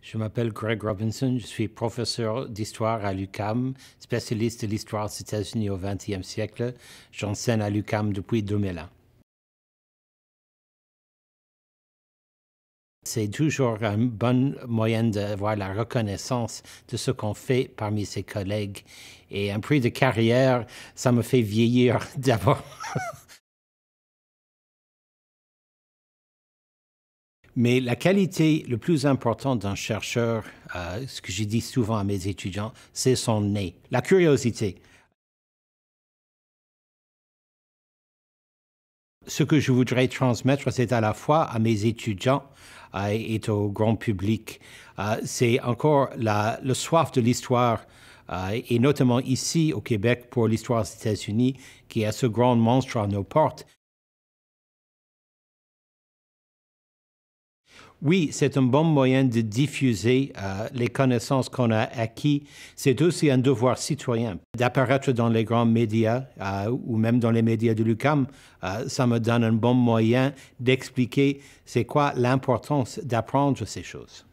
Je m'appelle Greg Robinson, je suis professeur d'histoire à l'UCAM, spécialiste de l'histoire des États-Unis au XXe siècle. J'enseigne à l'UCAM depuis ans. C'est toujours un bon moyen d'avoir la reconnaissance de ce qu'on fait parmi ses collègues. Et un prix de carrière, ça me fait vieillir d'abord. Mais la qualité le plus importante d'un chercheur, euh, ce que je dis souvent à mes étudiants, c'est son nez, la curiosité. Ce que je voudrais transmettre, c'est à la fois à mes étudiants euh, et au grand public, euh, c'est encore la, le soif de l'histoire et notamment ici au Québec pour l'histoire des États-Unis, qui est ce grand monstre à nos portes. Oui, c'est un bon moyen de diffuser euh, les connaissances qu'on a acquises. C'est aussi un devoir citoyen. D'apparaître dans les grands médias euh, ou même dans les médias de l'UCAM, euh, ça me donne un bon moyen d'expliquer c'est quoi l'importance d'apprendre ces choses.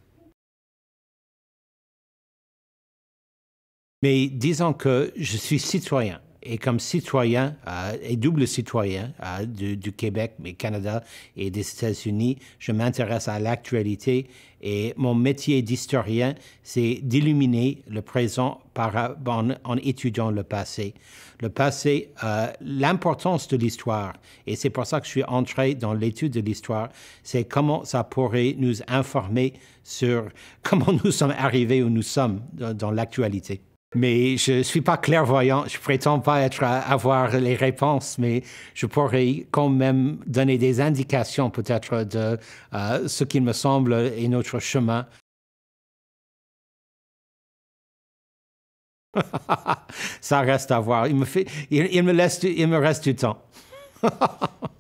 Mais disons que je suis citoyen et comme citoyen et euh, double citoyen euh, du, Québec, mais Canada et des États-Unis, je m'intéresse à l'actualité et mon métier d'historien, c'est d'illuminer le présent par, en, étudiant le passé. Le passé, euh, l'importance de l'histoire, et c'est pour ça que je suis entré dans l'étude de l'histoire, c'est comment ça pourrait nous informer sur comment nous sommes arrivés où nous sommes dans l'actualité mais je ne suis pas clairvoyant. Je prétends pas être avoir les réponses, mais je pourrais quand même donner des indications peut-être de euh, ce qu'il me semble est notre chemin. Ça reste à voir. Il me, fait, il me, laisse, il me reste du temps.